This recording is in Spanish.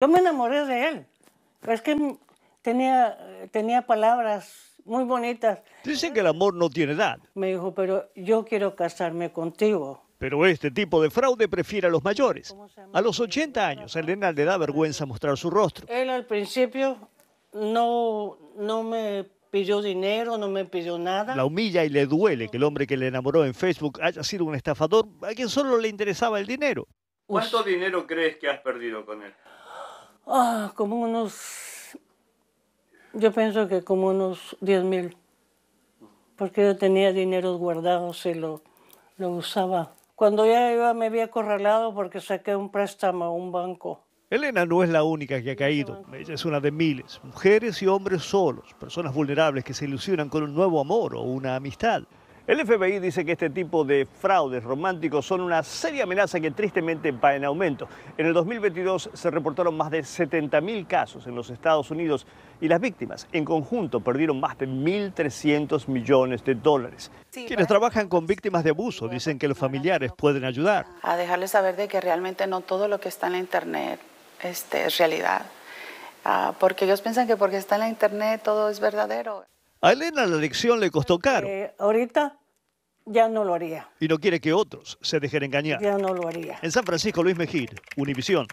Yo me enamoré de él. Es que tenía, tenía palabras muy bonitas. Dicen que el amor no tiene edad. Me dijo, pero yo quiero casarme contigo. Pero este tipo de fraude prefiere a los mayores. A los 80 años, el Elena le da vergüenza mostrar su rostro. Él al principio no, no me pidió dinero, no me pidió nada. La humilla y le duele que el hombre que le enamoró en Facebook haya sido un estafador a quien solo le interesaba el dinero. ¿Cuánto dinero crees que has perdido con él? Ah, como unos, yo pienso que como unos 10 mil, porque yo tenía dinero guardado, se lo, lo usaba. Cuando ya iba me había acorralado porque saqué un préstamo a un banco. Elena no es la única que ha caído, ella es una de miles, mujeres y hombres solos, personas vulnerables que se ilusionan con un nuevo amor o una amistad. El FBI dice que este tipo de fraudes románticos son una seria amenaza que tristemente va en aumento. En el 2022 se reportaron más de 70.000 casos en los Estados Unidos y las víctimas en conjunto perdieron más de 1.300 millones de dólares. Quienes trabajan con víctimas de abuso dicen que los familiares pueden ayudar. A dejarles saber de que realmente no todo lo que está en la Internet este, es realidad. Ah, porque ellos piensan que porque está en la Internet todo es verdadero. A Elena la elección le costó caro. Eh, ahorita ya no lo haría. Y no quiere que otros se dejen engañar. Ya no lo haría. En San Francisco, Luis Mejir, Univisión.